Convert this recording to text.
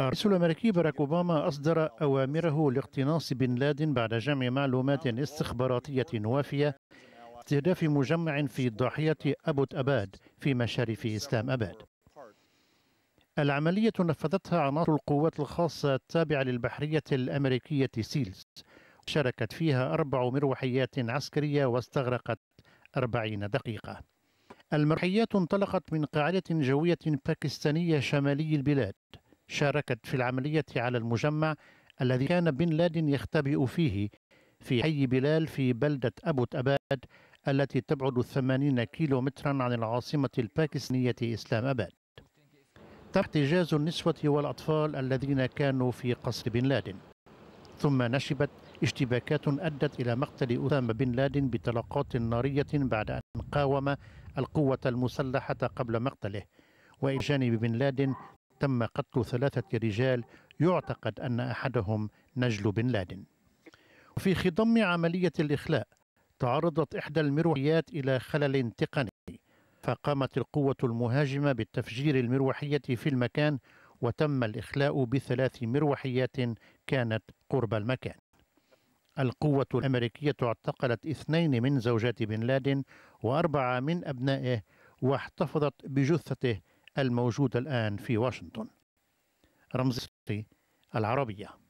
الرئيس الأمريكي باراك أوباما أصدر أوامره لاقتناص بن لادن بعد جمع معلومات استخباراتية وافية استهداف مجمع في ضاحية أبوت أباد في مشارف إسلام أباد العملية نفذتها عناصر القوات الخاصة التابعة للبحرية الأمريكية سيلز شاركت فيها أربع مروحيات عسكرية واستغرقت أربعين دقيقة المروحيات انطلقت من قاعدة جوية باكستانية شمالي البلاد شاركت في العملية على المجمع الذي كان بن لادن يختبئ فيه في حي بلال في بلدة أبو أباد التي تبعد 80 كيلو مترا عن العاصمة الباكستانية إسلام أباد تم احتجاز النسوة والأطفال الذين كانوا في قصر بن لادن ثم نشبت اشتباكات أدت إلى مقتل أسامة بن لادن بطلقات نارية بعد أن قاوم القوة المسلحة قبل مقتله وإلى جانب بن لادن تم قتل ثلاثة رجال يعتقد أن أحدهم نجل بن لادن وفي خضم عملية الإخلاء تعرضت إحدى المروحيات إلى خلل تقني فقامت القوة المهاجمة بتفجير المروحية في المكان وتم الإخلاء بثلاث مروحيات كانت قرب المكان القوة الأمريكية اعتقلت اثنين من زوجات بن لادن وأربعة من أبنائه واحتفظت بجثته الموجودة الآن في واشنطن رمز العربية